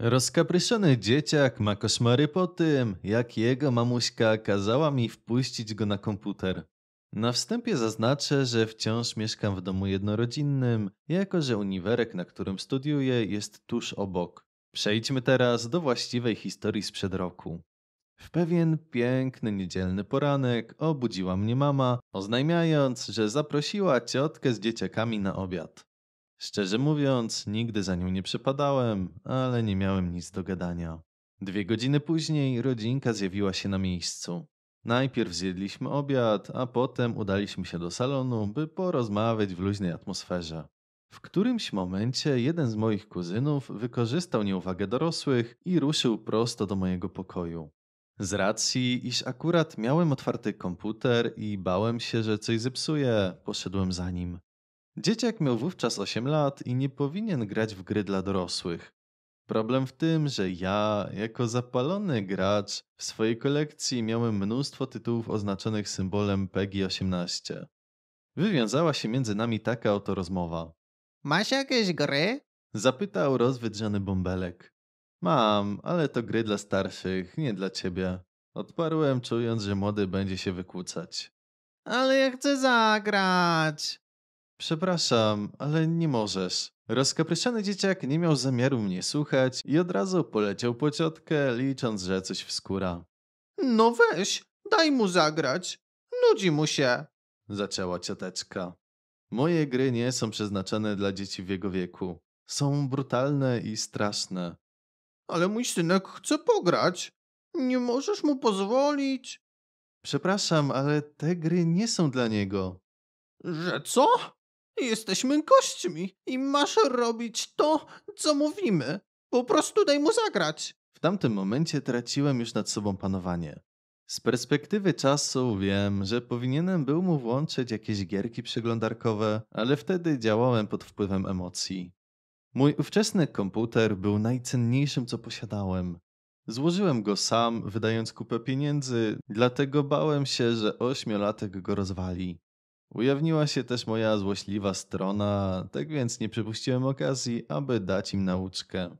Rozkapryszony dzieciak ma koszmary po tym, jak jego mamuśka kazała mi wpuścić go na komputer. Na wstępie zaznaczę, że wciąż mieszkam w domu jednorodzinnym, jako że uniwerek, na którym studiuję, jest tuż obok. Przejdźmy teraz do właściwej historii sprzed roku. W pewien piękny niedzielny poranek obudziła mnie mama, oznajmiając, że zaprosiła ciotkę z dzieciakami na obiad. Szczerze mówiąc, nigdy za nią nie przepadałem, ale nie miałem nic do gadania. Dwie godziny później rodzinka zjawiła się na miejscu. Najpierw zjedliśmy obiad, a potem udaliśmy się do salonu, by porozmawiać w luźnej atmosferze. W którymś momencie jeden z moich kuzynów wykorzystał nieuwagę dorosłych i ruszył prosto do mojego pokoju. Z racji, iż akurat miałem otwarty komputer i bałem się, że coś zepsuję, poszedłem za nim. Dzieciak miał wówczas 8 lat i nie powinien grać w gry dla dorosłych. Problem w tym, że ja, jako zapalony gracz, w swojej kolekcji miałem mnóstwo tytułów oznaczonych symbolem PEGI 18. Wywiązała się między nami taka oto rozmowa. Masz jakieś gry? Zapytał rozwydrzany bąbelek. Mam, ale to gry dla starszych, nie dla ciebie. Odparłem, czując, że młody będzie się wykłócać. Ale ja chcę zagrać! Przepraszam, ale nie możesz. Rozkapryszany dzieciak nie miał zamiaru mnie słuchać i od razu poleciał po ciotkę, licząc, że coś wskóra. No weź, daj mu zagrać. Nudzi mu się, zaczęła cioteczka. Moje gry nie są przeznaczone dla dzieci w jego wieku. Są brutalne i straszne. Ale mój synek chce pograć. Nie możesz mu pozwolić. Przepraszam, ale te gry nie są dla niego. Że co? Jesteśmy gośćmi i masz robić to, co mówimy. Po prostu daj mu zagrać. W tamtym momencie traciłem już nad sobą panowanie. Z perspektywy czasu wiem, że powinienem był mu włączyć jakieś gierki przeglądarkowe, ale wtedy działałem pod wpływem emocji. Mój ówczesny komputer był najcenniejszym, co posiadałem. Złożyłem go sam, wydając kupę pieniędzy, dlatego bałem się, że ośmiolatek go rozwali. Ujawniła się też moja złośliwa strona, tak więc nie przepuściłem okazji, aby dać im nauczkę.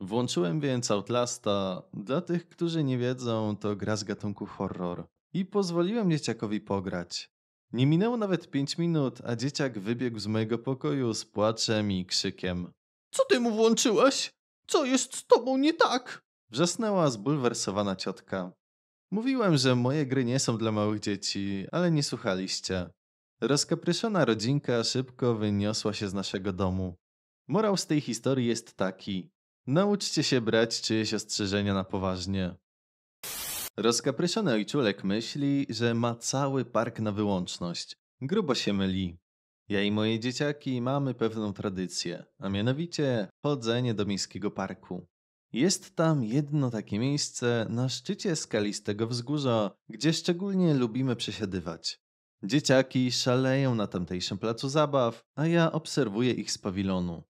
Włączyłem więc Outlasta. Dla tych, którzy nie wiedzą, to gra z gatunku horror. I pozwoliłem dzieciakowi pograć. Nie minęło nawet 5 minut, a dzieciak wybiegł z mojego pokoju z płaczem i krzykiem. Co ty mu włączyłaś? Co jest z tobą nie tak? Wrzasnęła zbulwersowana ciotka. Mówiłem, że moje gry nie są dla małych dzieci, ale nie słuchaliście. Rozkapryszona rodzinka szybko wyniosła się z naszego domu. Morał z tej historii jest taki. Nauczcie się brać czyjeś ostrzeżenia na poważnie. Rozkapryszony ojczulek myśli, że ma cały park na wyłączność. Grubo się myli. Ja i moje dzieciaki mamy pewną tradycję, a mianowicie chodzenie do miejskiego parku. Jest tam jedno takie miejsce na szczycie skalistego wzgórza, gdzie szczególnie lubimy przesiadywać. Dzieciaki szaleją na tamtejszym placu zabaw, a ja obserwuję ich z pawilonu.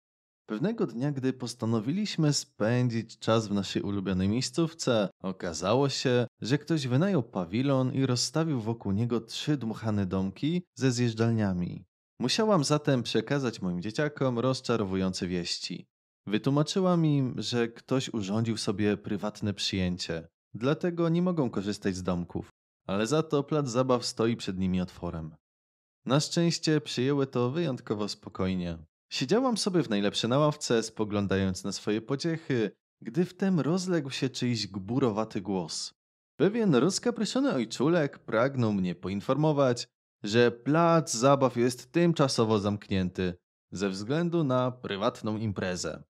Pewnego dnia, gdy postanowiliśmy spędzić czas w naszej ulubionej miejscówce, okazało się, że ktoś wynajął pawilon i rozstawił wokół niego trzy dmuchane domki ze zjeżdżalniami. Musiałam zatem przekazać moim dzieciakom rozczarowujące wieści. Wytłumaczyłam im, że ktoś urządził sobie prywatne przyjęcie, dlatego nie mogą korzystać z domków ale za to plac zabaw stoi przed nimi otworem. Na szczęście przyjęły to wyjątkowo spokojnie. Siedziałam sobie w najlepszej naławce, spoglądając na swoje pociechy, gdy wtem rozległ się czyjś gburowaty głos. Pewien rozkapryszony ojczulek pragnął mnie poinformować, że plac zabaw jest tymczasowo zamknięty ze względu na prywatną imprezę.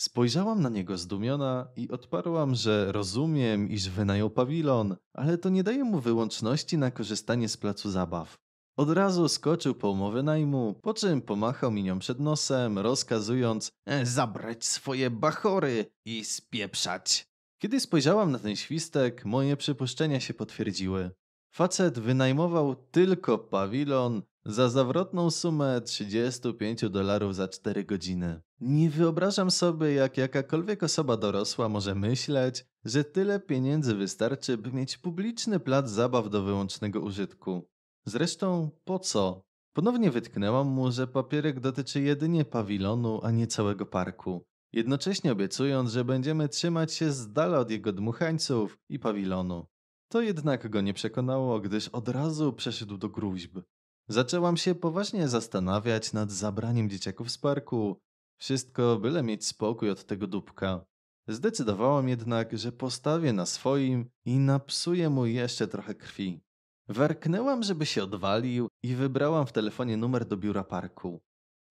Spojrzałam na niego zdumiona i odparłam, że rozumiem, iż wynajął pawilon, ale to nie daje mu wyłączności na korzystanie z placu zabaw. Od razu skoczył po umowę najmu, po czym pomachał mi nią przed nosem, rozkazując e, zabrać swoje bachory i spieprzać. Kiedy spojrzałam na ten świstek, moje przypuszczenia się potwierdziły. Facet wynajmował tylko pawilon za zawrotną sumę 35 dolarów za 4 godziny. Nie wyobrażam sobie, jak jakakolwiek osoba dorosła może myśleć, że tyle pieniędzy wystarczy, by mieć publiczny plac zabaw do wyłącznego użytku. Zresztą po co? Ponownie wytknęłam mu, że papierek dotyczy jedynie pawilonu, a nie całego parku. Jednocześnie obiecując, że będziemy trzymać się z dala od jego dmuchańców i pawilonu. To jednak go nie przekonało, gdyż od razu przeszedł do gruźb. Zaczęłam się poważnie zastanawiać nad zabraniem dzieciaków z parku. Wszystko byle mieć spokój od tego dupka. Zdecydowałam jednak, że postawię na swoim i napsuję mu jeszcze trochę krwi. Warknęłam, żeby się odwalił i wybrałam w telefonie numer do biura parku.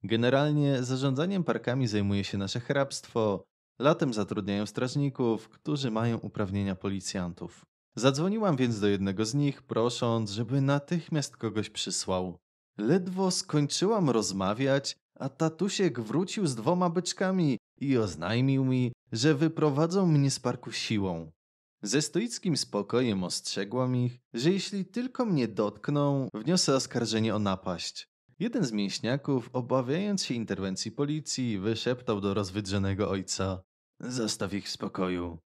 Generalnie zarządzaniem parkami zajmuje się nasze hrabstwo. Latem zatrudniają strażników, którzy mają uprawnienia policjantów. Zadzwoniłam więc do jednego z nich, prosząc, żeby natychmiast kogoś przysłał. Ledwo skończyłam rozmawiać, a tatusiek wrócił z dwoma byczkami i oznajmił mi, że wyprowadzą mnie z parku siłą. Ze stoickim spokojem ostrzegłam ich, że jeśli tylko mnie dotkną, wniosę oskarżenie o napaść. Jeden z mięśniaków, obawiając się interwencji policji, wyszeptał do rozwydrzonego ojca: Zostaw ich w spokoju.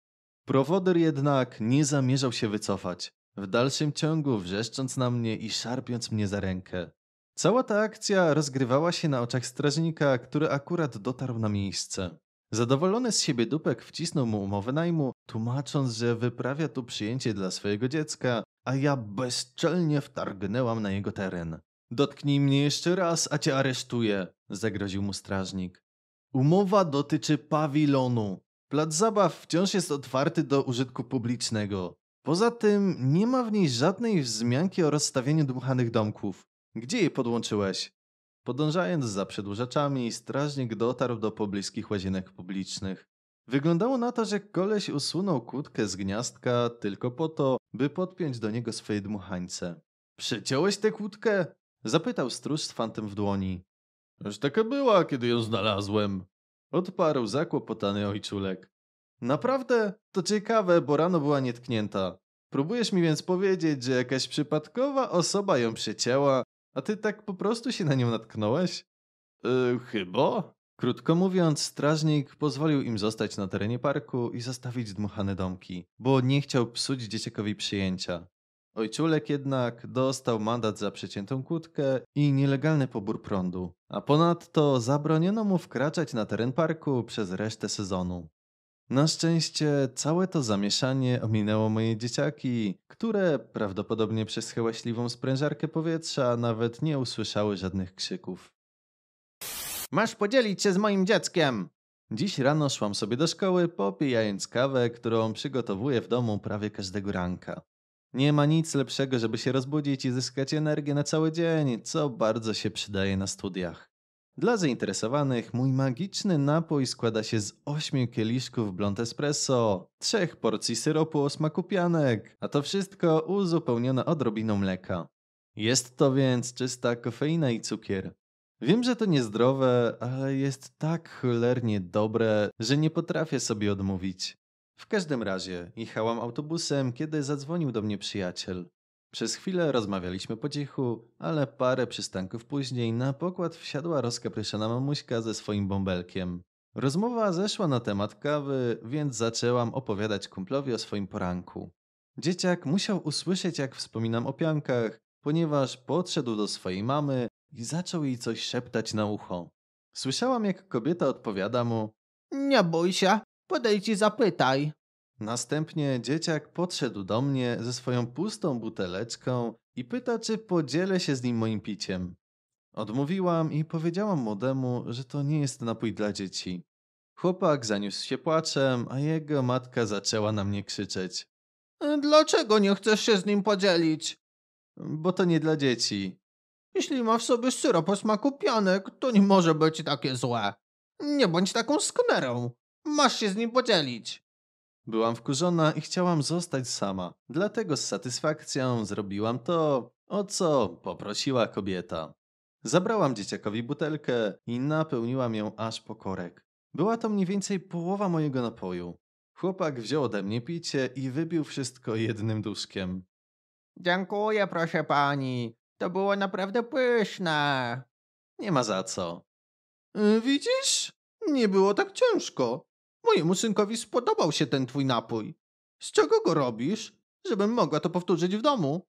Prowoder jednak nie zamierzał się wycofać, w dalszym ciągu wrzeszcząc na mnie i szarpiąc mnie za rękę. Cała ta akcja rozgrywała się na oczach strażnika, który akurat dotarł na miejsce. Zadowolony z siebie dupek wcisnął mu umowę najmu, tłumacząc, że wyprawia tu przyjęcie dla swojego dziecka, a ja bezczelnie wtargnęłam na jego teren. Dotknij mnie jeszcze raz, a cię aresztuję, zagroził mu strażnik. Umowa dotyczy pawilonu. Plac zabaw wciąż jest otwarty do użytku publicznego. Poza tym nie ma w niej żadnej wzmianki o rozstawieniu dmuchanych domków. Gdzie je podłączyłeś? Podążając za przedłużaczami, strażnik dotarł do pobliskich łazienek publicznych. Wyglądało na to, że koleś usunął kłódkę z gniazdka tylko po to, by podpiąć do niego swoje dmuchańce. Przeciąłeś tę kłódkę? Zapytał stróż z fantem w dłoni. Już taka była, kiedy ją znalazłem. Odparł zakłopotany ojczulek. Naprawdę? To ciekawe, bo rano była nietknięta. Próbujesz mi więc powiedzieć, że jakaś przypadkowa osoba ją przecięła, a ty tak po prostu się na nią natknąłeś? Yy, chyba? Krótko mówiąc, strażnik pozwolił im zostać na terenie parku i zostawić dmuchane domki, bo nie chciał psuć dzieciakowi przyjęcia. Ojczulek jednak dostał mandat za przeciętą kłódkę i nielegalny pobór prądu, a ponadto zabroniono mu wkraczać na teren parku przez resztę sezonu. Na szczęście całe to zamieszanie ominęło moje dzieciaki, które prawdopodobnie przez hałaśliwą sprężarkę powietrza nawet nie usłyszały żadnych krzyków. Masz podzielić się z moim dzieckiem! Dziś rano szłam sobie do szkoły, popijając kawę, którą przygotowuję w domu prawie każdego ranka. Nie ma nic lepszego, żeby się rozbudzić i zyskać energię na cały dzień, co bardzo się przydaje na studiach. Dla zainteresowanych mój magiczny napój składa się z 8 kieliszków blond espresso, 3 porcji syropu o smaku pianek, a to wszystko uzupełnione odrobiną mleka. Jest to więc czysta kofeina i cukier. Wiem, że to niezdrowe, ale jest tak cholernie dobre, że nie potrafię sobie odmówić. W każdym razie jechałam autobusem, kiedy zadzwonił do mnie przyjaciel. Przez chwilę rozmawialiśmy po cichu, ale parę przystanków później na pokład wsiadła rozkapryszona mamuśka ze swoim bąbelkiem. Rozmowa zeszła na temat kawy, więc zaczęłam opowiadać kumplowi o swoim poranku. Dzieciak musiał usłyszeć, jak wspominam o piankach, ponieważ podszedł do swojej mamy i zaczął jej coś szeptać na ucho. Słyszałam, jak kobieta odpowiada mu: Nie bój się, Podejdź i zapytaj. Następnie dzieciak podszedł do mnie ze swoją pustą buteleczką i pyta, czy podzielę się z nim moim piciem. Odmówiłam i powiedziałam młodemu, że to nie jest napój dla dzieci. Chłopak zaniósł się płaczem, a jego matka zaczęła na mnie krzyczeć. Dlaczego nie chcesz się z nim podzielić? Bo to nie dla dzieci. Jeśli ma w sobie syrop o smaku pianek, to nie może być takie złe. Nie bądź taką sknerą. Masz się z nim podzielić. Byłam wkurzona i chciałam zostać sama, dlatego z satysfakcją zrobiłam to, o co poprosiła kobieta. Zabrałam dzieciakowi butelkę i napełniłam ją aż po korek. Była to mniej więcej połowa mojego napoju. Chłopak wziął ode mnie picie i wybił wszystko jednym duszkiem. Dziękuję, proszę pani. To było naprawdę pyszne. Nie ma za co. Widzisz? Nie było tak ciężko. Mojemu synkowi spodobał się ten twój napój. Z czego go robisz, żebym mogła to powtórzyć w domu?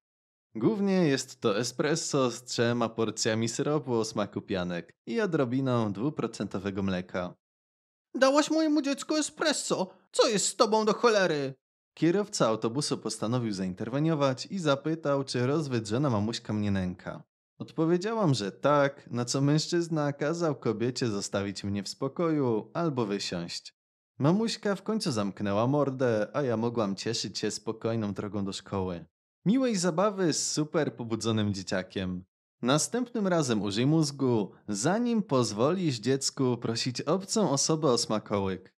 Głównie jest to espresso z trzema porcjami syropu o smaku pianek i odrobiną dwuprocentowego mleka. Dałaś mojemu dziecku espresso! Co jest z tobą do cholery? Kierowca autobusu postanowił zainterweniować i zapytał, czy rozwydrzona mamuśka mnie nęka. Odpowiedziałam, że tak, na co mężczyzna kazał kobiecie zostawić mnie w spokoju albo wysiąść. Mamuśka w końcu zamknęła mordę, a ja mogłam cieszyć się spokojną drogą do szkoły. Miłej zabawy z super pobudzonym dzieciakiem. Następnym razem użyj mózgu, zanim pozwolisz dziecku prosić obcą osobę o smakołyk.